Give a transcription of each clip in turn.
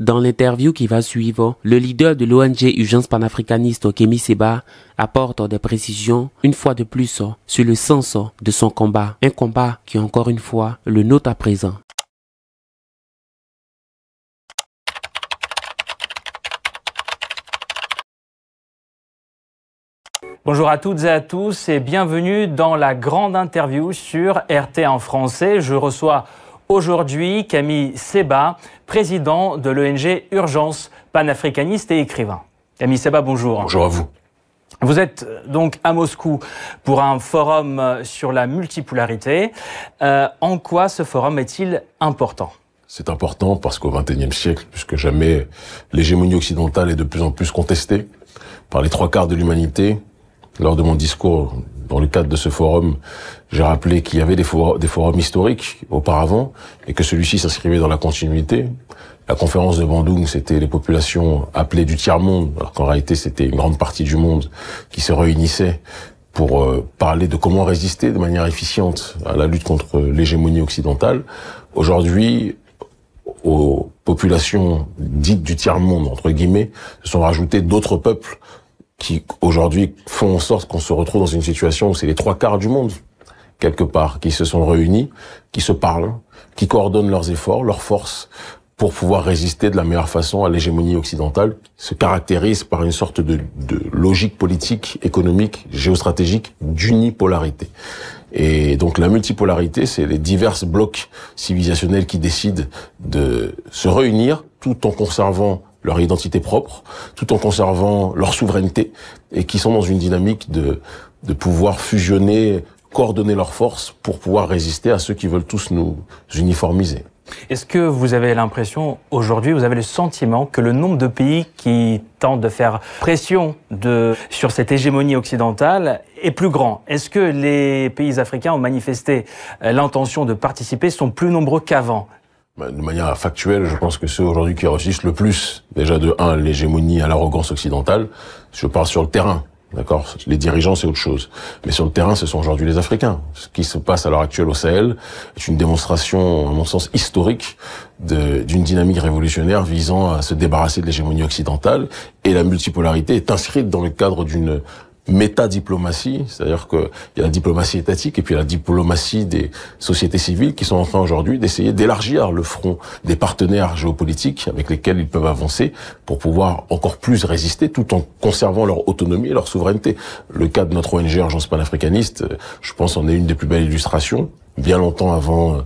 Dans l'interview qui va suivre, le leader de l'ONG Urgence panafricaniste Kemi Seba apporte des précisions une fois de plus sur le sens de son combat, un combat qui encore une fois le note à présent. Bonjour à toutes et à tous et bienvenue dans la grande interview sur RT en français. Je reçois Aujourd'hui, Camille Seba, président de l'ONG Urgence, panafricaniste et écrivain. Camille Seba, bonjour. Bonjour à vous. Vous êtes euh, donc à Moscou pour un forum euh, sur la multipolarité. Euh, en quoi ce forum est-il important C'est important parce qu'au XXIe siècle, plus que jamais, l'hégémonie occidentale est de plus en plus contestée par les trois quarts de l'humanité. Lors de mon discours dans le cadre de ce forum, j'ai rappelé qu'il y avait des, forums historiques auparavant et que celui-ci s'inscrivait dans la continuité. La conférence de Bandung, c'était les populations appelées du tiers-monde, alors qu'en réalité, c'était une grande partie du monde qui se réunissait pour euh, parler de comment résister de manière efficiente à la lutte contre l'hégémonie occidentale. Aujourd'hui, aux populations dites du tiers-monde, entre guillemets, se sont rajoutés d'autres peuples qui aujourd'hui font en sorte qu'on se retrouve dans une situation où c'est les trois quarts du monde quelque part qui se sont réunis, qui se parlent, qui coordonnent leurs efforts, leurs forces pour pouvoir résister de la meilleure façon à l'hégémonie occidentale, se caractérise par une sorte de, de logique politique, économique, géostratégique d'unipolarité. Et donc la multipolarité, c'est les diverses blocs civilisationnels qui décident de se réunir tout en conservant leur identité propre, tout en conservant leur souveraineté, et qui sont dans une dynamique de, pouvoir fusionner, coordonner leurs forces pour pouvoir résister à ceux qui veulent tous nous uniformiser. Est-ce que vous avez l'impression aujourd'hui, vous avez le sentiment que le nombre de pays qui tentent de faire pression sur cette hégémonie occidentale est plus grand Est-ce que les pays africains ont manifesté euh, l'intention de participer sont plus nombreux qu'avant bah, de manière factuelle, je pense que ceux aujourd'hui qui réussissent le plus, déjà de 1, l'hégémonie à l'arrogance occidentale, je parle sur le terrain, d'accord Les dirigeants, c'est autre chose. Mais sur le terrain, ce sont aujourd'hui les Africains. Ce qui se passe à l'heure actuelle au Sahel est une démonstration, à mon sens, historique d'une dynamique révolutionnaire visant à se débarrasser de l'hégémonie occidentale. Et la multipolarité est inscrite dans le cadre d'une métadiplomatie, c'est-à-dire qu'il y a la diplomatie étatique et puis la diplomatie des sociétés civiles qui sont en train aujourd'hui d'essayer d'élargir le front des partenaires géopolitiques avec lesquels ils peuvent avancer pour pouvoir encore plus résister tout en conservant leur autonomie et leur souveraineté. Le cas de notre ONG Urgence panafricaniste, je pense en est une des plus belles illustrations, bien longtemps avant euh,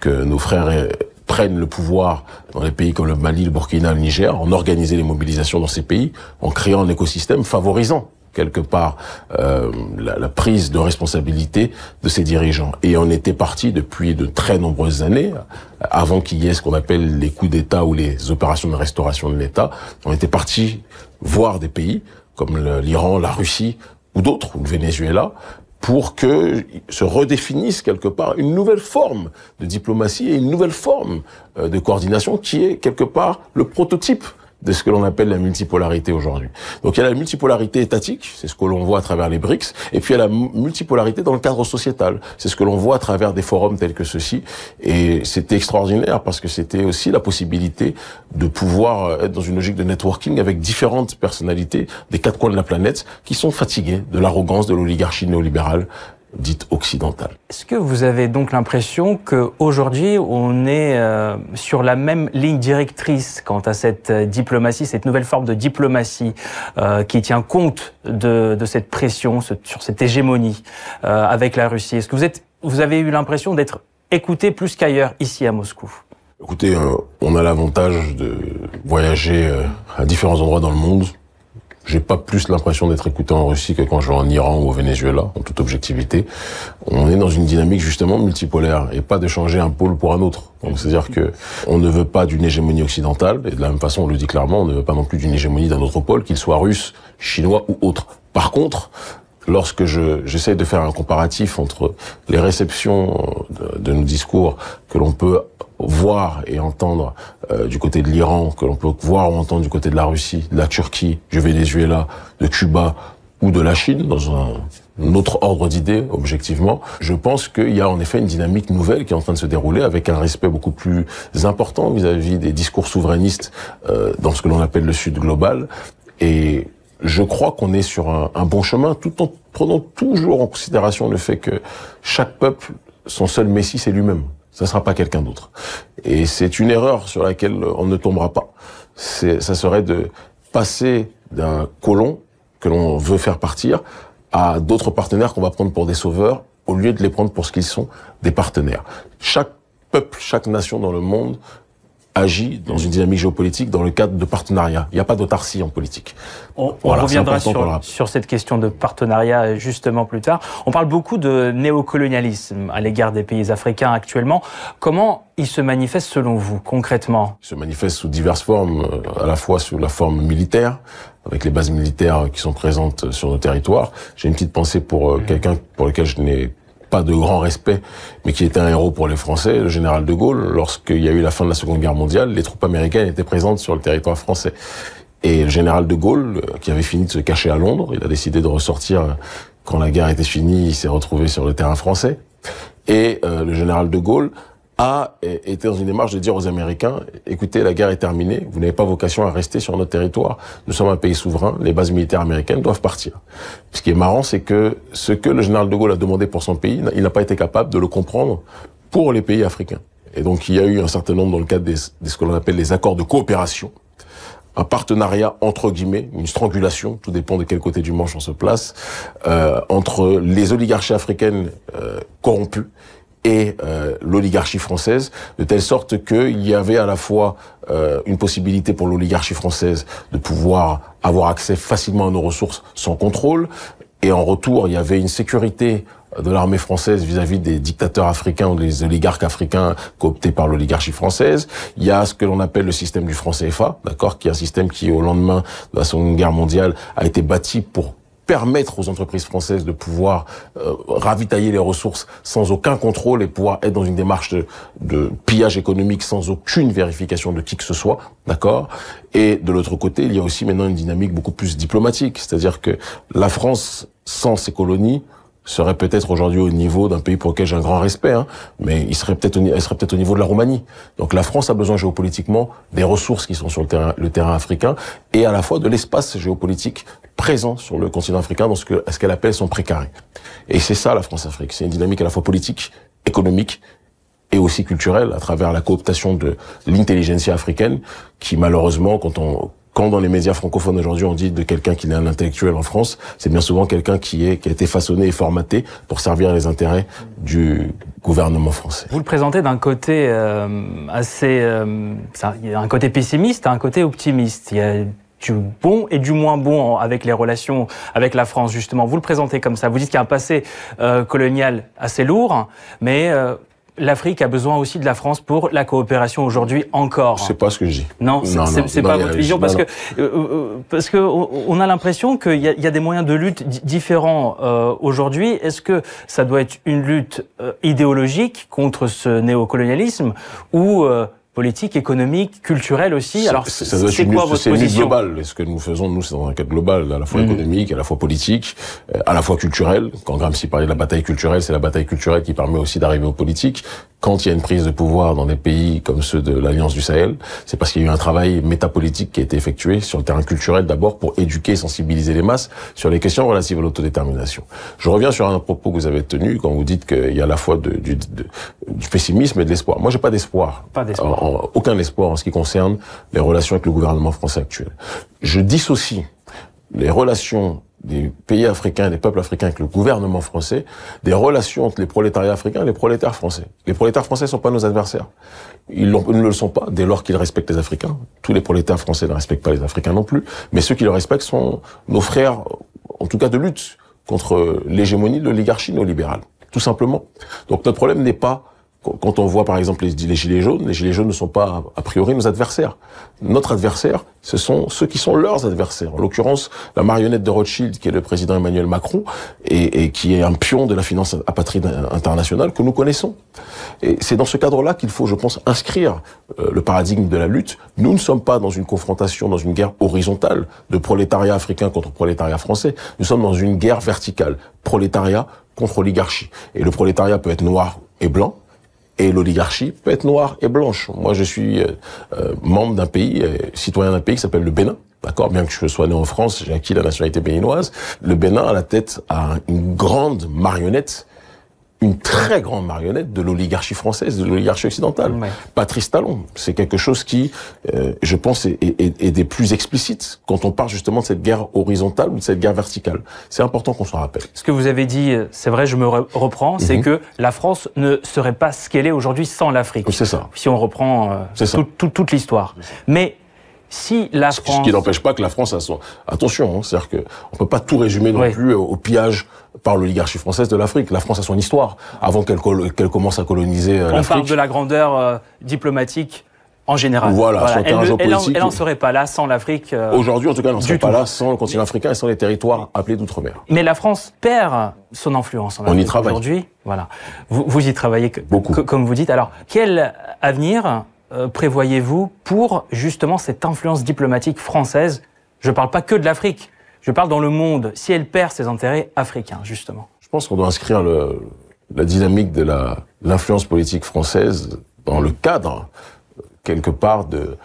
que nos frères euh, prennent le pouvoir dans des pays comme le Mali, le Burkina, le Niger, en organisant les mobilisations dans ces pays, en créant un écosystème favorisant quelque part euh, la, prise de responsabilité de ses dirigeants. Et on était parti depuis de très nombreuses années, avant qu'il y ait ce qu'on appelle les coups d'État ou les opérations de restauration de l'État, on était parti voir des pays comme l'Iran, la Russie ou d'autres, ou le Venezuela, pour que se redéfinisse quelque part une nouvelle forme de diplomatie et une nouvelle forme euh, de coordination qui est quelque part le prototype de ce que l'on appelle la multipolarité aujourd'hui. Donc il y a la multipolarité étatique, c'est ce que l'on voit à travers les BRICS, et puis il y a la multipolarité dans le cadre sociétal, c'est ce que l'on voit à travers des forums tels que ceux-ci, et c'était extraordinaire parce que c'était aussi la possibilité de pouvoir euh, être dans une logique de networking avec différentes personnalités des quatre coins de la planète qui sont fatiguées de l'arrogance de l'oligarchie néolibérale dite occidentale. Est-ce que vous avez donc l'impression que aujourd'hui on est euh, sur la même ligne directrice quant à cette euh, diplomatie, cette nouvelle forme de diplomatie euh, qui tient compte de, cette pression, sur cette hégémonie avec la Russie Est-ce que vous, êtes, vous avez eu l'impression d'être écouté plus qu'ailleurs ici à Moscou Écoutez, on a l'avantage de voyager à différents endroits dans le monde j'ai pas plus l'impression d'être écouté en Russie que quand je vais en Iran ou au Venezuela, en toute objectivité. On est dans une dynamique justement multipolaire et pas de changer un pôle pour un autre. Donc c'est-à-dire que on ne veut pas d'une hégémonie occidentale et de la même façon on le dit clairement, on ne veut pas non plus d'une hégémonie d'un autre pôle, qu'il soit russe, chinois ou autre. Par contre, lorsque je, j'essaie de faire un comparatif entre les réceptions de, de nos discours que l'on peut voir et entendre euh, du côté de l'Iran, que l'on peut voir ou entendre du côté de la Russie, de la Turquie, du Venezuela, de Cuba ou de la Chine, dans un, autre ordre d'idées, objectivement, je pense qu'il y a en effet une dynamique nouvelle qui est en train de se dérouler avec un respect beaucoup plus important vis-à-vis des discours souverainistes euh, dans ce que l'on appelle le Sud global. Et je crois qu'on est sur un bon chemin tout en prenant toujours en considération le fait que chaque peuple, son seul messie, c'est lui-même ça sera pas quelqu'un d'autre. Et c'est une erreur sur laquelle on ne tombera pas. C'est, ça serait de passer d'un colon que l'on veut faire partir à d'autres partenaires qu'on va prendre pour des sauveurs au lieu de les prendre pour ce qu'ils sont, des partenaires. Chaque peuple, chaque nation dans le monde agit dans une dynamique géopolitique dans le cadre de partenariats. Il n'y a pas d'autarcie en politique. On, reviendra sur, cette question de partenariat euh, justement plus tard. On parle beaucoup de néocolonialisme à l'égard des pays africains actuellement. Comment il se manifeste selon vous concrètement Il se manifeste sous diverses formes, euh, à la fois sous la forme militaire, avec les bases militaires qui sont présentes sur nos territoires. J'ai une petite pensée pour euh, mmh. quelqu'un pour lequel je n'ai pas de grand respect, mais qui était un héros pour les Français, le général de Gaulle, lorsqu'il y a eu la fin de la Seconde Guerre mondiale, les troupes américaines étaient présentes sur le territoire français. Et le général de Gaulle, euh, qui avait fini de se cacher à Londres, il a décidé de ressortir euh, quand la guerre était finie, il s'est retrouvé sur le terrain français. Et euh, le général de Gaulle a été dans une démarche de dire aux Américains, écoutez, la guerre est terminée, vous n'avez pas vocation à rester sur notre territoire, nous sommes un pays souverain, les bases militaires américaines doivent partir. Ce qui est marrant, c'est que ce que le général de Gaulle a demandé pour son pays, il n'a pas été capable de le comprendre pour les pays africains. Et donc il y a eu un certain nombre dans le cadre de ce que l'on appelle les accords de coopération, un partenariat entre guillemets, une strangulation, tout dépend de quel côté du manche on se place, euh, entre les oligarchies africaines euh, corrompues et euh, l'oligarchie française, de telle sorte qu'il y avait à la fois euh, une possibilité pour l'oligarchie française de pouvoir avoir accès facilement à nos ressources sans contrôle, et en retour, il y avait une sécurité de l'armée française vis-à-vis des dictateurs africains ou des oligarques africains cooptés par l'oligarchie française. Il y a ce que l'on appelle le système du français CFA, d'accord, qui est un système qui, au lendemain de la Seconde Guerre mondiale, a été bâti pour permettre aux entreprises françaises de pouvoir euh, ravitailler les ressources sans aucun contrôle et pouvoir être dans une démarche de, pillage économique sans aucune vérification de qui que ce soit, d'accord Et de l'autre côté, il y a aussi maintenant une dynamique beaucoup plus diplomatique, c'est-à-dire que la France, sans ses colonies, serait peut-être aujourd'hui au niveau d'un pays pour lequel j'ai un grand respect, hein, mais il serait peut-être elle serait peut-être au niveau de la Roumanie. Donc la France a besoin géopolitiquement des ressources qui sont sur le terrain, le terrain africain et à la fois de l'espace géopolitique présent sur le continent africain dans ce qu'elle appelle son précaré. Et c'est ça la France-Afrique. C'est une dynamique à la fois politique, économique et aussi culturelle à travers la cooptation de l'intelligentsia africaine qui malheureusement quand on quand dans les médias francophones aujourd'hui on dit de quelqu'un qui est un intellectuel en France, c'est bien souvent quelqu'un qui est qui a été façonné et formaté pour servir les intérêts du gouvernement français. Vous le présentez d'un côté euh, assez, euh, y a un côté pessimiste, un côté optimiste du bon et du moins bon avec les relations avec la France, justement. Vous le présentez comme ça. Vous dites qu'il y a un passé euh, colonial assez lourd, mais euh, l'Afrique a besoin aussi de la France pour la coopération aujourd'hui encore. C'est pas ce que je dis. Non, non c'est pas votre vision parce que euh, parce que on a l'impression qu'il y, a des moyens de lutte différents aujourd'hui. Est-ce que ça doit être une lutte idéologique contre ce néocolonialisme ou politique, économique, culturelle aussi. Alors, c'est quoi votre position global. Et ce que nous faisons, nous, c'est dans un cadre global, à la fois mmh. économique, à la fois politique, euh, à la fois culturel. Quand Gramsci parlait de la bataille culturelle, c'est la bataille culturelle qui permet aussi d'arriver aux politiques quand il y a une prise de pouvoir dans des pays comme ceux de l'Alliance du Sahel, c'est parce qu'il y a eu un travail métapolitique qui a été effectué sur le terrain culturel d'abord pour éduquer et sensibiliser les masses sur les questions relatives à l'autodétermination. Je reviens sur un propos que vous avez tenu quand vous dites qu'il y a à la fois du, pessimisme et de l'espoir. Moi, j'ai pas d'espoir. Pas d'espoir. aucun espoir en ce qui concerne les relations avec le gouvernement français actuel. Je dissocie les relations des pays africains, des peuples africains avec le gouvernement français, des relations entre les prolétariats africains et les prolétaires français. Les prolétaires français ne sont pas nos adversaires. Ils, ne le sont pas dès lors qu'ils respectent les Africains. Tous les prolétaires français ne respectent pas les Africains non plus. Mais ceux qui le respectent sont nos frères, en tout cas de lutte, contre l'hégémonie de l'oligarchie néolibérale. Tout simplement. Donc notre problème n'est pas quand on voit par exemple les, gilets jaunes, les gilets jaunes ne sont pas a priori nos adversaires. Notre adversaire, ce sont ceux qui sont leurs adversaires. En l'occurrence, la marionnette de Rothschild, qui est le président Emmanuel Macron, et, et qui est un pion de la finance apatride internationale que nous connaissons. Et c'est dans ce cadre-là qu'il faut, je pense, inscrire euh, le paradigme de la lutte. Nous ne sommes pas dans une confrontation, dans une guerre horizontale de prolétariat africain contre prolétariat français. Nous sommes dans une guerre verticale, prolétariat contre oligarchie. Et le prolétariat peut être noir et blanc, et l'oligarchie peut être noire et blanche. Moi, je suis euh, euh, membre d'un pays, euh, citoyen d'un pays qui s'appelle le Bénin. D'accord, bien que je sois né en France, j'ai acquis la nationalité béninoise. Le Bénin à la tête à une grande marionnette une très grande marionnette de l'oligarchie française, de l'oligarchie occidentale. Patrice Talon, c'est quelque chose qui, euh, je pense, est, des plus explicites quand on parle justement de cette guerre horizontale ou de cette guerre verticale. C'est important qu'on s'en rappelle. Ce que vous avez dit, euh, c'est vrai, je me reprends, c'est mhm. que la France ne serait pas ce qu'elle est aujourd'hui sans l'Afrique. C'est ça. Si on reprend euh, toute l'histoire. Mais ce qui n'empêche pas que la France a son... Attention, hein, on c'est-à-dire ne peut pas tout résumer non plus euh, au pillage par l'oligarchie française de l'Afrique. La France a son histoire avant qu'elle commence à coloniser l'Afrique. Euh, on parle de la grandeur euh, diplomatique en général. Voilà, Elle n'en serait pas là sans l'Afrique. Aujourd'hui, en tout cas, elle n'en serait pas là sans le continent africain et sans les territoires appelés d'outre-mer. Mais la France perd son influence en Afrique. y travaille. Aujourd'hui, voilà. Vous, y travaillez, Beaucoup. comme vous dites. Alors, quel avenir euh, prévoyez-vous pour justement cette influence diplomatique française Je ne parle pas que de l'Afrique, je parle dans le monde, si elle perd ses intérêts africains, justement. Je pense qu'on doit inscrire la dynamique de l'influence politique française dans le cadre, quelque part, de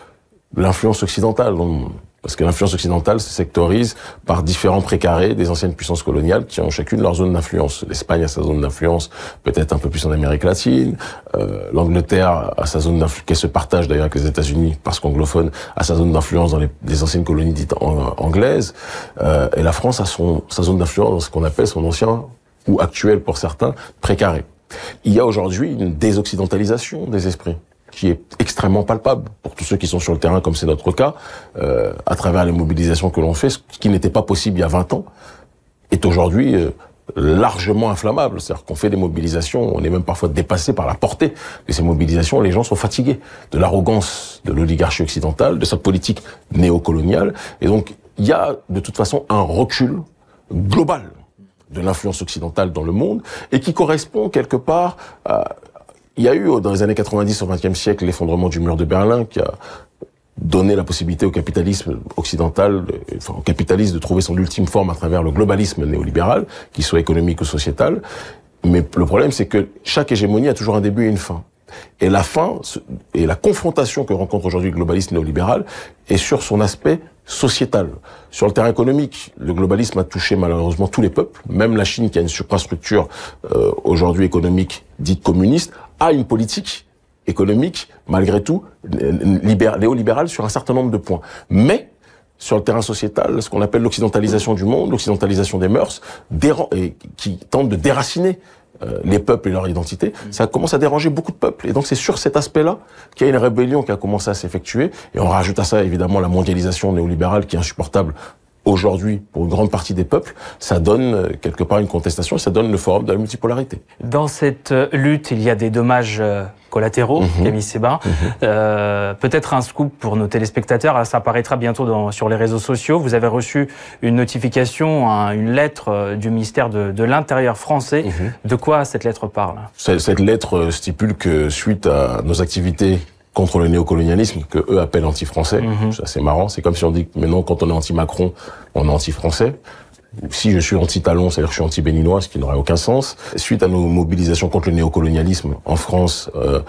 l'influence occidentale dans parce que l'influence occidentale se sectorise par différents précarés des anciennes puissances coloniales qui ont chacune leur zone d'influence. L'Espagne a sa zone d'influence, peut-être un peu plus en Amérique latine. Euh, L'Angleterre a sa zone d'influence, qu'elle se partage d'ailleurs avec les États-Unis, parce qu'anglophone, a sa zone d'influence dans les, anciennes colonies dites anglaises. Euh, et la France a son, sa zone d'influence dans ce qu'on appelle son ancien, ou actuel pour certains, précaré. Il y a aujourd'hui une désoccidentalisation des esprits qui est extrêmement palpable pour tous ceux qui sont sur le terrain, comme c'est notre cas, euh, à travers les mobilisations que l'on fait, ce qui n'était pas possible il y a 20 ans, est aujourd'hui euh, largement inflammable. C'est-à-dire qu'on fait des mobilisations, on est même parfois dépassé par la portée de ces mobilisations, les gens sont fatigués de l'arrogance de l'oligarchie occidentale, de sa politique néocoloniale, et donc il y a de toute façon un recul global de l'influence occidentale dans le monde et qui correspond quelque part à il y a eu, dans les années 90, au XXe siècle, l'effondrement du mur de Berlin qui a donné la possibilité au capitalisme occidental, enfin, au capitalisme de trouver son ultime forme à travers le globalisme néolibéral, qu'il soit économique ou sociétal. Mais le problème, c'est que chaque hégémonie a toujours un début et une fin. Et la fin et la confrontation que rencontre aujourd'hui le globalisme néolibéral est sur son aspect sociétal. Sur le terrain économique, le globalisme a touché malheureusement tous les peuples. Même la Chine, qui a une suprastructure euh, aujourd'hui économique dite communiste, a une politique économique, malgré tout, néolibérale sur un certain nombre de points. Mais sur le terrain sociétal, ce qu'on appelle l'occidentalisation du monde, l'occidentalisation des mœurs, qui tente de déraciner euh, les peuples et leur identité, ça commence à déranger beaucoup de peuples. Et donc c'est sur cet aspect-là qu'il y a une rébellion qui a commencé à s'effectuer. Et on rajoute à ça évidemment la mondialisation néolibérale qui est insupportable aujourd'hui pour une grande partie des peuples, ça donne euh, quelque part une contestation, ça donne le forum de la multipolarité. Dans cette euh, lutte, il y a des dommages collatéraux, mhm. Camille Séba. Mhm. Euh, peut-être un scoop pour nos téléspectateurs, ça apparaîtra bientôt sur les réseaux sociaux. Vous avez reçu une notification, une lettre euh, du ministère de, l'Intérieur français. Mhm. De quoi cette lettre parle cette, lettre euh, stipule que suite à nos activités contre le néocolonialisme que eux appellent anti-français. C'est marrant. C'est comme si on dit maintenant quand on est anti-Macron, on est anti-français si je suis anti-talon, c'est-à-dire que je suis anti-béninois, ce qui n'aurait aucun sens. Suite à nos mobilisations contre le néocolonialisme en France, euh,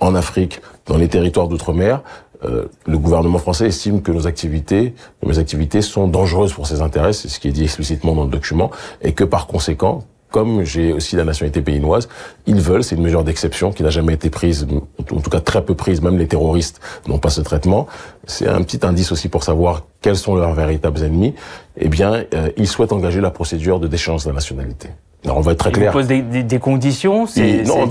en Afrique, dans les territoires d'outre-mer, euh, le gouvernement français estime que nos activités, que activités sont dangereuses pour ses intérêts, c'est ce qui est dit explicitement dans le document, et que par conséquent, comme j'ai aussi la nationalité péninoise, ils veulent, c'est une mesure d'exception qui n'a jamais été prise, en tout cas très peu prise, même les terroristes n'ont pas ce traitement. C'est un petit indice aussi pour savoir quels sont leurs véritables ennemis. Eh bien, euh, ils souhaitent engager la procédure de déchéance de la nationalité. Alors on va être très clair. On pose des, conditions c'est, Non,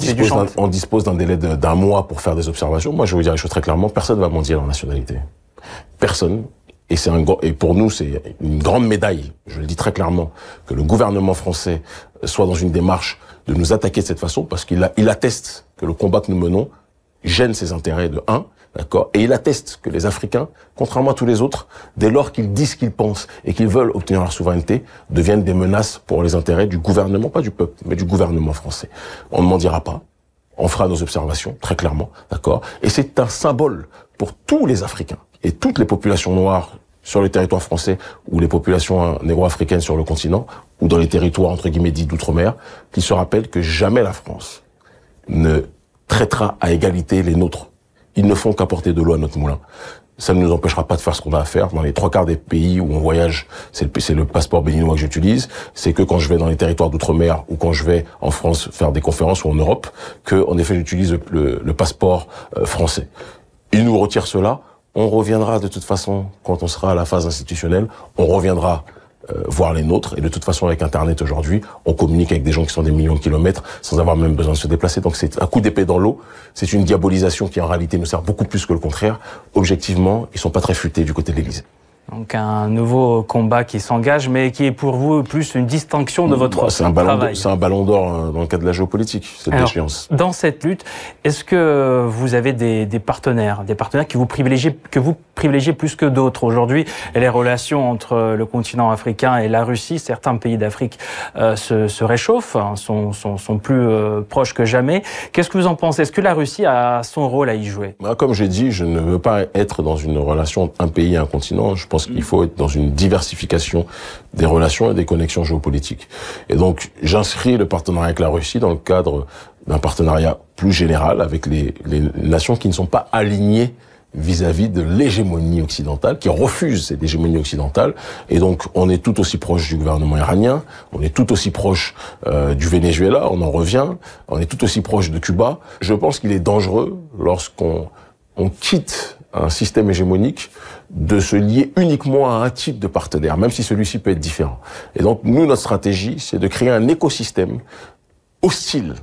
on dispose, d'un délai d'un mois pour faire des observations. Moi, je vais vous dire les choses très clairement, personne ne va mendier en nationalité. Personne. Et, c'est un, et pour nous, c'est une grande médaille, je le dis très clairement, que le gouvernement français soit dans une démarche de nous attaquer de cette façon, parce qu'il il atteste que le combat que nous menons gêne ses intérêts de un, D'accord Et il atteste que les Africains, contrairement à tous les autres, dès lors qu'ils disent qu'ils pensent et qu'ils veulent obtenir leur souveraineté, deviennent des menaces pour les intérêts du gouvernement, pas du peuple, mais du gouvernement français. On ne m'en dira pas. On fera nos observations, très clairement. D'accord Et c'est un symbole pour tous les Africains et toutes les populations noires sur les territoires français ou les populations négro-africaines hein, sur le continent ou dans les territoires entre guillemets dits d'outre-mer qui se rappellent que jamais la France ne traitera à égalité les nôtres. Ils ne font qu'apporter de l'eau à notre moulin. Ça ne nous empêchera pas de faire ce qu'on a à faire. Dans les trois quarts des pays où on voyage, c'est le, passeport béninois que j'utilise. C'est que quand je vais dans les territoires d'outre-mer ou quand je vais en France faire des conférences ou en Europe, que en effet j'utilise le, passeport euh, français. Ils nous retirent cela on reviendra de toute façon, quand on sera à la phase institutionnelle, on reviendra euh, voir les nôtres. Et de toute façon, avec Internet aujourd'hui, on communique avec des gens qui sont des millions de kilomètres sans avoir même besoin de se déplacer. Donc c'est un coup d'épée dans l'eau. C'est une diabolisation qui en réalité nous sert beaucoup plus que le contraire. Objectivement, ils sont pas très futés du côté de l'Église. Donc un nouveau combat qui s'engage, mais qui est pour vous plus une distinction de votre bah, c'est un ballon d'or euh, dans le cadre de la géopolitique, cette Alors, Dans cette lutte, est-ce que vous avez des, partenaires, des partenaires qui vous privilégiez, que vous privilégiez plus que d'autres aujourd'hui Les relations entre le continent africain et la Russie, certains pays d'Afrique euh, se, réchauffent, hein, sont, plus euh, proches que jamais. Qu'est-ce que vous en pensez Est-ce que la Russie a son rôle à y jouer bah, Comme j'ai dit, je ne veux pas être dans une relation un pays, un continent. Je pense pense qu'il faut être dans une diversification des relations et des connexions géopolitiques. Et donc, j'inscris le partenariat avec la Russie dans le cadre d'un partenariat plus général avec les, nations qui ne sont pas alignées vis-à-vis de l'hégémonie occidentale, qui refuse cette hégémonie occidentale. Et donc, on est tout aussi proche du gouvernement iranien, on est tout aussi proche euh, du Venezuela, on en revient, on est tout aussi proche de Cuba. Je pense qu'il est dangereux lorsqu'on on quitte un système hégémonique de se lier uniquement à un type de partenaire, même si celui-ci peut être différent. Et donc, nous, notre stratégie, c'est de créer un écosystème hostile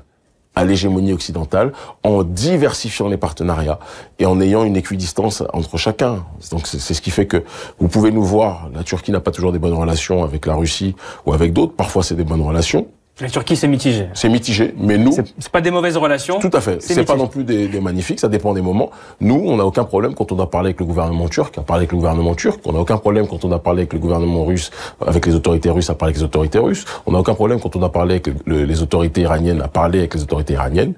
à l'hégémonie occidentale en diversifiant les partenariats et en ayant une équidistance entre chacun. Donc c'est ce qui fait que vous pouvez nous voir, la Turquie n'a pas toujours des bonnes relations avec la Russie ou avec d'autres, parfois c'est des bonnes relations, la Turquie, c'est mitigé. C'est mitigé, mais nous. C'est pas des mauvaises relations. Tout à fait. C'est pas non plus des, magnifiques. Ça dépend des moments. Nous, on n'a aucun problème quand on a parlé avec le gouvernement turc, à parler avec le gouvernement turc. On n'a aucun problème quand on a parlé avec le gouvernement russe, avec les autorités russes, à parler avec les autorités russes. On n'a aucun problème quand on a parlé avec les autorités iraniennes, à parler avec les autorités iraniennes.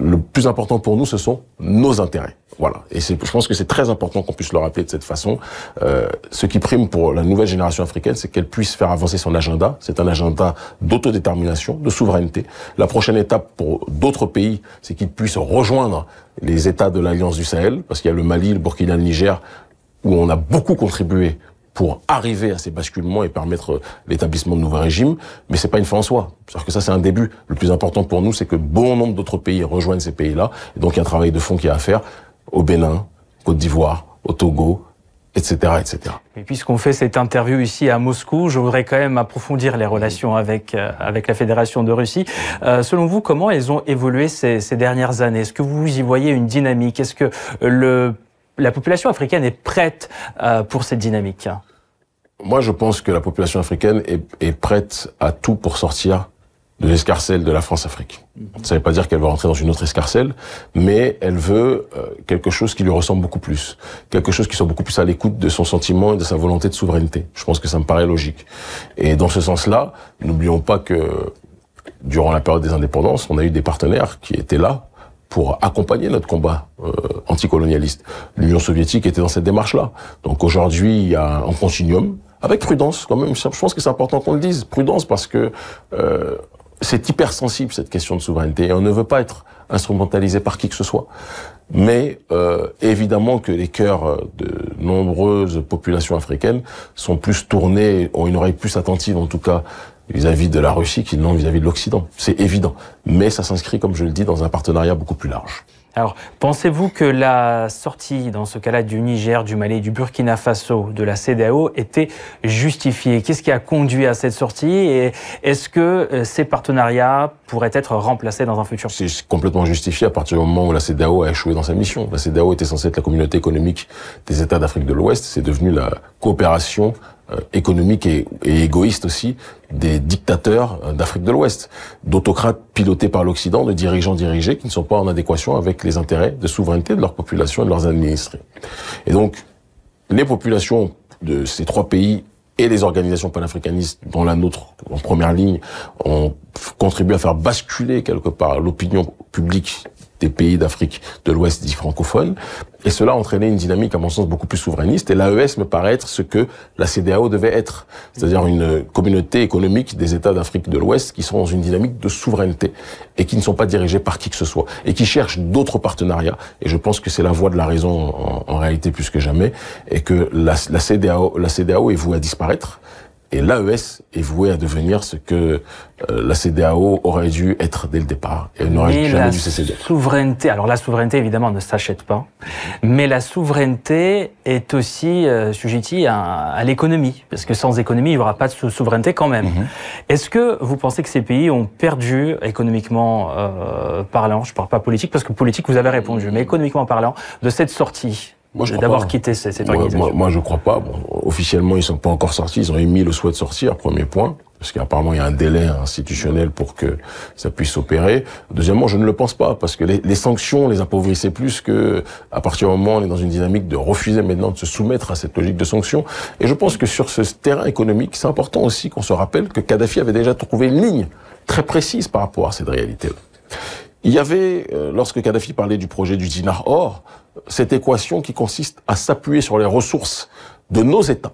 Le plus important pour nous, ce sont nos intérêts. Voilà. Et je pense que c'est très important qu'on puisse le rappeler de cette façon. Euh, ce qui prime pour la nouvelle génération africaine, c'est qu'elle puisse faire avancer son agenda. C'est un agenda d'autodétermination de souveraineté. La prochaine étape pour d'autres pays, c'est qu'ils puissent rejoindre les États de l'Alliance du Sahel, parce qu'il y a le Mali, le Burkina, le Niger, où on a beaucoup contribué pour arriver à ces basculements et permettre l'établissement de nouveaux régimes, mais c'est pas une fin en soi. cest que ça, c'est un début. Le plus important pour nous, c'est que bon nombre d'autres pays rejoignent ces pays-là, et donc il y a un travail de fond qui a à faire au Bénin, Côte d'Ivoire, au Togo, etc. Et puisqu'on fait cette interview ici à Moscou, je voudrais quand même approfondir les relations avec, euh, avec la Fédération de Russie. Euh, selon vous, comment elles ont évolué ces, ces dernières années Est-ce que vous y voyez une dynamique Est-ce que le, la population africaine est prête euh, pour cette dynamique Moi, je pense que la population africaine est, est prête à tout pour sortir de l'escarcelle de la France-Afrique. Mhm. Ça ne veut pas dire qu'elle va rentrer dans une autre escarcelle, mais elle veut euh, quelque chose qui lui ressemble beaucoup plus, quelque chose qui soit beaucoup plus à l'écoute de son sentiment et de sa volonté de souveraineté. Je pense que ça me paraît logique. Et dans ce sens-là, n'oublions pas que durant la période des indépendances, on a eu des partenaires qui étaient là pour accompagner notre combat euh, anticolonialiste. L'Union soviétique était dans cette démarche-là. Donc aujourd'hui, il y a un continuum avec prudence quand même. Je pense que c'est important qu'on le dise, prudence parce que euh, c'est hypersensible cette question de souveraineté et on ne veut pas être instrumentalisé par qui que ce soit. Mais euh, évidemment que les cœurs de nombreuses populations africaines sont plus tournés, ont une oreille plus attentive en tout cas vis-à-vis -vis de la Russie qu'ils n'ont vis-à-vis de l'Occident. C'est évident. Mais ça s'inscrit, comme je le dis, dans un partenariat beaucoup plus large. Alors, pensez-vous que la sortie, dans ce cas-là, du Niger, du Mali, du Burkina Faso, de la CDAO, était justifiée Qu'est-ce qui a conduit à cette sortie Et est-ce que euh, ces partenariats pourraient être remplacés dans un futur C'est complètement justifié à partir du moment où la CDAO a échoué dans sa mission. La CDAO était censée être la communauté économique des États d'Afrique de l'Ouest. C'est devenu la coopération euh, économique et, égoïste aussi des dictateurs euh, d'Afrique de l'Ouest, d'autocrates pilotés par l'Occident, de dirigeants dirigés qui ne sont pas en adéquation avec les intérêts de souveraineté de leur population et de leurs administrés. Et donc, les populations de ces trois pays et les organisations panafricanistes, dont la nôtre en première ligne, ont contribué à faire basculer quelque part l'opinion publique des pays d'Afrique de l'Ouest dits francophones. Et cela a entraîné une dynamique, à mon sens, beaucoup plus souverainiste. Et l'AES me paraît être ce que la CDAO devait être, c'est-à-dire une communauté économique des États d'Afrique de l'Ouest qui sont dans une dynamique de souveraineté et qui ne sont pas dirigés par qui que ce soit et qui cherchent d'autres partenariats. Et je pense que c'est la voie de la raison en, réalité plus que jamais et que la, la la CDAO est vouée à disparaître et l'AES est vouée à devenir ce que euh, la CDAO aurait dû être dès le départ. Et elle n'aurait jamais dû cesser d'être. Souveraineté. Alors la souveraineté, évidemment, ne s'achète pas. Mais la souveraineté est aussi euh, sujettie à, à l'économie. Parce que sans économie, il n'y aura pas de souveraineté quand même. Mhm. Est-ce que vous pensez que ces pays ont perdu, économiquement euh, parlant, je ne parle pas politique, parce que politique, vous avez répondu, mais économiquement parlant, de cette sortie d'avoir quitté moi, je moi, je crois pas. officiellement, ils sont pas encore sortis. Ils ont émis le souhait de sortir, premier point, parce qu'apparemment, il y a un délai institutionnel pour que ça puisse s'opérer. Deuxièmement, je ne le pense pas, parce que les, sanctions les appauvrissaient plus que à partir du moment où on est dans une dynamique de refuser maintenant de se soumettre à cette logique de sanctions. Et je pense que sur ce terrain économique, c'est important aussi qu'on se rappelle que Kadhafi avait déjà trouvé une ligne très précise par rapport à cette réalité-là. Il y avait, euh, lorsque Kadhafi parlait du projet du dinar or, cette équation qui consiste à s'appuyer sur les ressources de nos États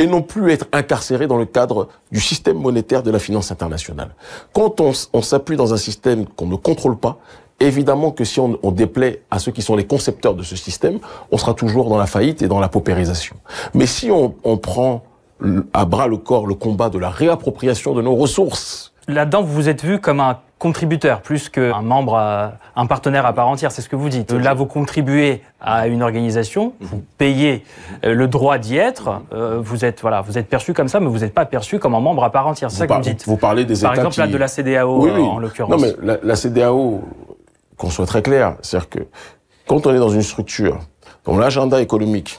et non plus être incarcéré dans le cadre du système monétaire de la finance internationale. Quand on, s'appuie dans un système qu'on ne contrôle pas, évidemment que si on, déplaît à ceux qui sont les concepteurs de ce système, on sera toujours dans la faillite et dans la paupérisation. Mais si on, on prend à bras le corps le combat de la réappropriation de nos ressources, là-dedans, vous vous êtes vu comme un contributeur plus qu'un membre, un partenaire à part entière. C'est ce que vous dites. Là, vous contribuez à une organisation, vous mhm. payez euh, le droit d'y être. Euh, vous êtes voilà, vous êtes perçu comme ça, mais vous n'êtes pas perçu comme un membre à part entière. C'est ça que vous dites. Vous parlez des Par exemple, de la CDAO en l'occurrence. Non, mais la, CDAO, qu'on soit très clair, c'est-à-dire que quand on est dans une structure dont l'agenda économique,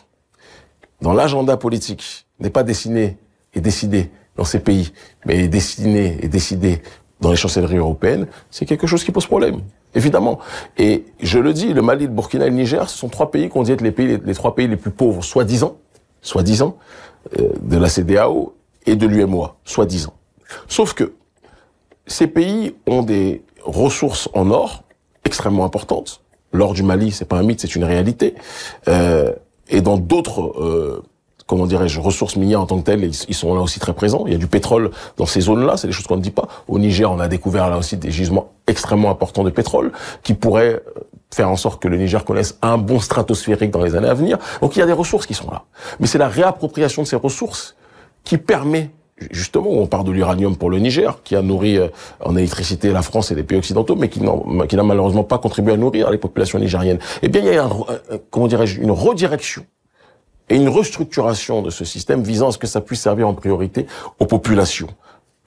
dans l'agenda politique n'est pas dessiné et décidé dans ces pays, mais est dessiné et décidé dans les chancelleries européennes, c'est quelque chose qui pose problème, évidemment. Et je le dis, le Mali, le Burkina et le Niger, ce sont trois pays qu'on dit être les, pays, les, trois pays les plus pauvres, soi-disant, soi-disant, euh, de la CDAO et de l'UMOA, soi-disant. Sauf que ces pays ont des ressources en or extrêmement importantes. L'or du Mali, c'est pas un mythe, c'est une réalité. Euh, et dans d'autres euh, comment dirais-je, ressources minières en tant que telles, ils sont là aussi très présents. Il y a du pétrole dans ces zones-là, c'est des choses qu'on ne dit pas. Au Niger, on a découvert là aussi des gisements extrêmement importants de pétrole qui pourraient euh, faire en sorte que le Niger connaisse un bon stratosphérique dans les années à venir. Donc il y a des ressources qui sont là. Mais c'est la réappropriation de ces ressources qui permet justement, on parle de l'uranium pour le Niger, qui a nourri euh, en électricité la France et les pays occidentaux, mais qui n'a malheureusement pas contribué à nourrir les populations nigériennes. Eh bien, il y a, comment dirais-je, une redirection et une restructuration de ce système visant à ce que ça puisse servir en priorité aux populations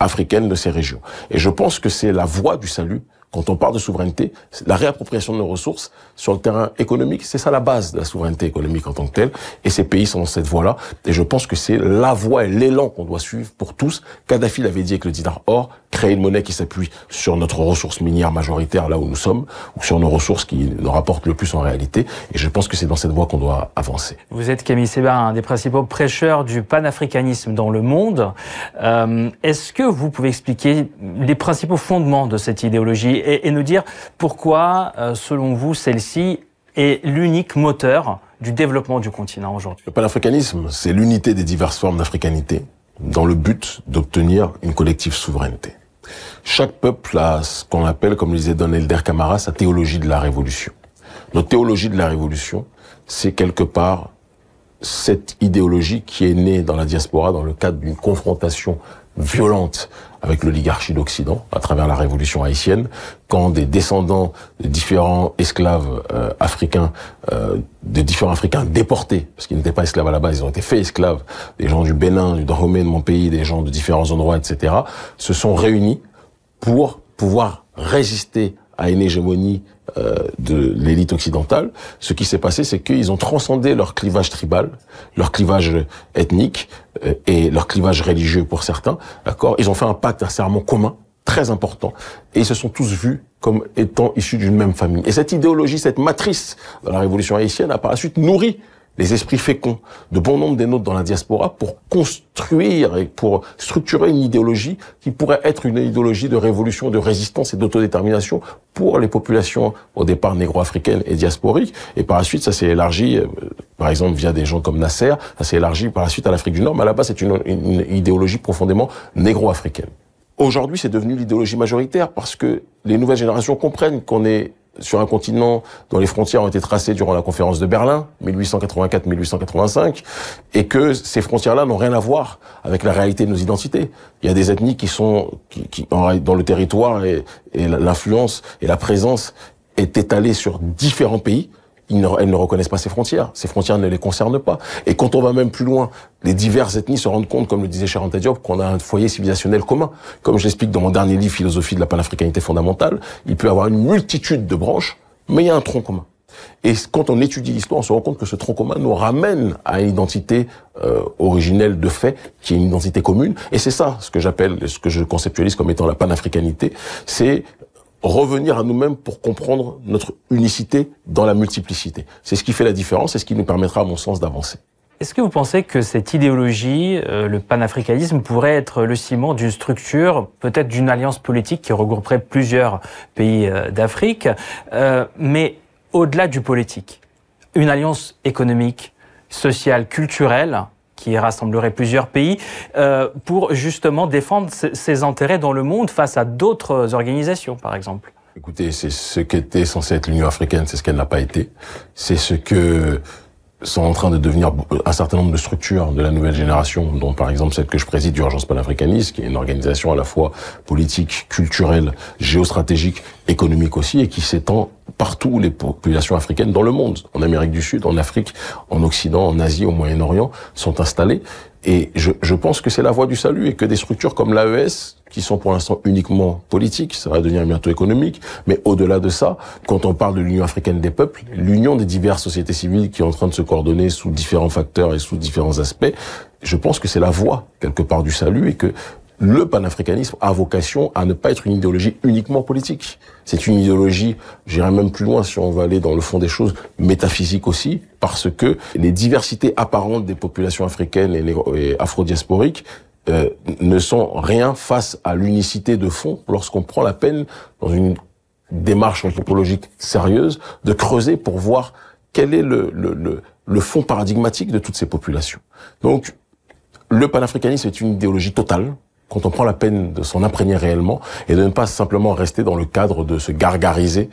africaines de ces régions. Et je pense que c'est la voie du salut quand on parle de souveraineté, la réappropriation de nos ressources sur le terrain économique, c'est ça la base de la souveraineté économique en tant que telle. Et ces pays sont dans cette voie-là. Et je pense que c'est la voie et l'élan qu'on doit suivre pour tous. Kadhafi l'avait dit avec le dinar or, créer une monnaie qui s'appuie sur notre ressource minière majoritaire là où nous sommes, ou sur nos ressources qui nous rapportent le plus en réalité. Et je pense que c'est dans cette voie qu'on doit avancer. Vous êtes Camille Séba, un des principaux prêcheurs du panafricanisme dans le monde. Euh, est-ce que vous pouvez expliquer les principaux fondements de cette idéologie et, nous dire pourquoi, euh, selon vous, celle-ci est l'unique moteur du développement du continent aujourd'hui. Le panafricanisme, c'est l'unité des diverses formes d'africanité dans le but d'obtenir une collective souveraineté. Chaque peuple a ce qu'on appelle, comme le disait Don Elder Camara, sa théologie de la révolution. Notre théologie de la révolution, c'est quelque part cette idéologie qui est née dans la diaspora dans le cadre d'une confrontation violente avec l'oligarchie d'Occident à travers la révolution haïtienne, quand des descendants de différents esclaves euh, africains, euh, de différents africains déportés, parce qu'ils n'étaient pas esclaves à la base, ils ont été faits esclaves, des gens du Bénin, du Dahomey, de mon pays, des gens de différents endroits, etc., se sont réunis pour pouvoir résister à une hégémonie euh, de l'élite occidentale, ce qui s'est passé, c'est qu'ils ont transcendé leur clivage tribal, leur clivage ethnique euh, et leur clivage religieux pour certains. D'accord Ils ont fait un pacte, un serment commun très important, et ils se sont tous vus comme étant issus d'une même famille. Et cette idéologie, cette matrice de la Révolution haïtienne a par la suite nourri les esprits féconds de bon nombre des nôtres dans la diaspora pour construire et pour structurer une idéologie qui pourrait être une idéologie de révolution, de résistance et d'autodétermination pour les populations au départ négro-africaines et diasporiques. Et par la suite, ça s'est élargi, euh, par exemple via des gens comme Nasser, ça s'est élargi par la suite à l'Afrique du Nord, mais à la base c'est une, une idéologie profondément négro-africaine. Aujourd'hui, c'est devenu l'idéologie majoritaire parce que les nouvelles générations comprennent qu'on est sur un continent dont les frontières ont été tracées durant la conférence de Berlin, 1884-1885, et que ces frontières-là n'ont rien à voir avec la réalité de nos identités. Il y a des ethnies qui sont qui, dans le territoire et l'influence et la présence est étalée sur différents pays. Elle ne, elles ne reconnaissent pas ces frontières. Ces frontières ne les concernent pas. Et quand on va même plus loin, les diverses ethnies se rendent compte, comme le disait Charanta Diop, qu'on a un foyer civilisationnel commun. Comme je l'explique dans mon dernier livre, Philosophie de la panafricanité fondamentale, il peut y avoir une multitude de branches, mais il y a un tronc commun. Et quand on étudie l'histoire, on se rend compte que ce tronc commun nous ramène à une identité euh, originelle de fait, qui est une identité commune. Et c'est ça ce que j'appelle, ce que je conceptualise comme étant la panafricanité, c'est revenir à nous-mêmes pour comprendre notre unicité dans la multiplicité. C'est ce qui fait la différence et ce qui nous permettra, à mon sens, d'avancer. Est-ce que vous pensez que cette idéologie, euh, le panafricanisme, pourrait être le ciment d'une structure, peut-être d'une alliance politique qui regrouperait plusieurs pays euh, d'Afrique, euh, mais au-delà du politique, une alliance économique, sociale, culturelle, qui rassemblerait plusieurs pays, euh, pour justement défendre ses intérêts dans le monde face à d'autres organisations, par exemple Écoutez, c'est ce qu'était censé être l'Union africaine, c'est ce qu'elle n'a pas été. C'est ce que sont en train de devenir un certain nombre de structures de la nouvelle génération, dont par exemple celle que je préside, l'Urgence panafricaniste, qui est une organisation à la fois politique, culturelle, géostratégique, économique aussi, et qui s'étend partout les populations africaines dans le monde, en Amérique du Sud, en Afrique, en Occident, en Asie, au Moyen-Orient, sont installées. Et je, pense que c'est la voie du salut et que des structures comme l'AES, qui sont pour l'instant uniquement politiques, ça va devenir bientôt économique, mais au-delà de ça, quand on parle de l'Union africaine des peuples, l'union des diverses sociétés civiles qui est en train de se coordonner sous différents facteurs et sous différents aspects, je pense que c'est la voie quelque part du salut et que le panafricanisme a vocation à ne pas être une idéologie uniquement politique. C'est une idéologie, j'irai même plus loin si on va aller dans le fond des choses, métaphysique aussi, parce que les diversités apparentes des populations africaines et, afro-diasporiques euh, ne sont rien face à l'unicité de fond lorsqu'on prend la peine, dans une démarche anthropologique sérieuse, de creuser pour voir quel est le fond paradigmatique de toutes ces populations. Donc, le panafricanisme est une idéologie totale, quand on prend la peine de s'en imprégner réellement et de ne pas simplement rester dans le cadre de se gargariser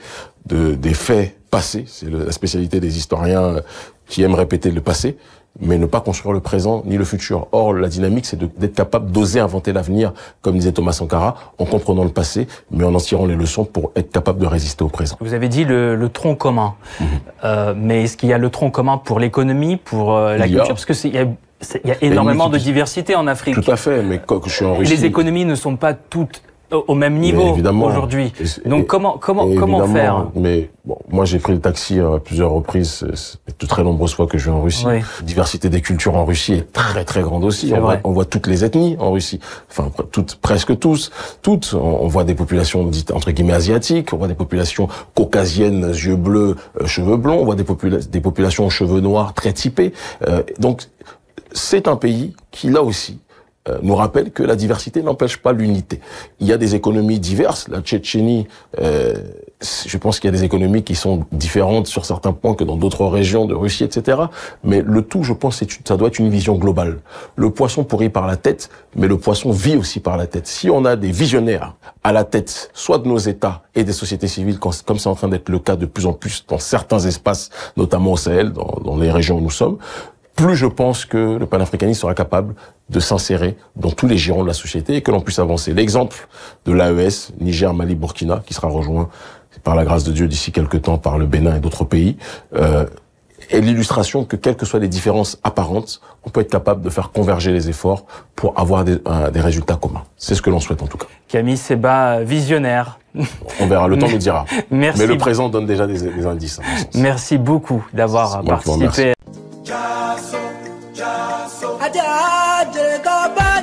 de, des faits passés, c'est la spécialité des historiens euh, qui aiment répéter le passé, mais ne pas construire le présent ni le futur. Or, la dynamique, c'est d'être capable d'oser inventer l'avenir, comme disait Thomas Sankara, en comprenant le passé, mais en en tirant les leçons pour être capable de résister au présent. Vous avez dit le, le tronc commun, mhm. euh, mais est-ce qu'il y a le tronc commun pour l'économie, pour euh, la culture Parce que il il y a énormément de diversité en Afrique. Tout à fait, mais quand je suis en Russie... Les économies ne sont pas toutes euh, au même niveau aujourd'hui. Donc comment comment comment faire Mais bon, moi j'ai pris le taxi euh, à plusieurs reprises, de très nombreuses fois que je vais en Russie. diversité des cultures en Russie est très très grande aussi. On voit, on voit, toutes les ethnies en Russie, enfin toutes presque tous, toutes. On, voit des populations dites entre guillemets asiatiques, on voit des populations caucasiennes, yeux bleus, euh, cheveux blonds, on voit des, populations, des populations cheveux noirs très typés. donc c'est un pays qui, là aussi, euh, nous rappelle que la diversité n'empêche pas l'unité. Il y a des économies diverses. La Tchétchénie, euh, je pense qu'il y a des économies qui sont différentes sur certains points que dans d'autres régions de Russie, etc. Mais le tout, je pense, ça doit être une vision globale. Le poisson pourrit par la tête, mais le poisson vit aussi par la tête. Si on a des visionnaires à la tête, soit de nos États et des sociétés civiles, comme c'est en train d'être le cas de plus en plus dans certains espaces, notamment au Sahel, dans, dans les régions où nous sommes, plus je pense que le panafricanisme sera capable de s'insérer dans tous les girons de la société et que l'on puisse avancer. L'exemple de l'AES, Niger, Mali, Burkina, qui sera rejoint par la grâce de Dieu d'ici quelques temps par le Bénin et d'autres pays, euh, est l'illustration que quelles que soient les différences apparentes, on peut être capable de faire converger les efforts pour avoir des, résultats communs. C'est ce que l'on souhaite en tout cas. Camille Seba, euh, visionnaire. On verra, le temps nous dira. Mais le présent donne déjà des, des indices. Merci beaucoup d'avoir participé. Jaso, Jaso. Ajá, jèrè tó bá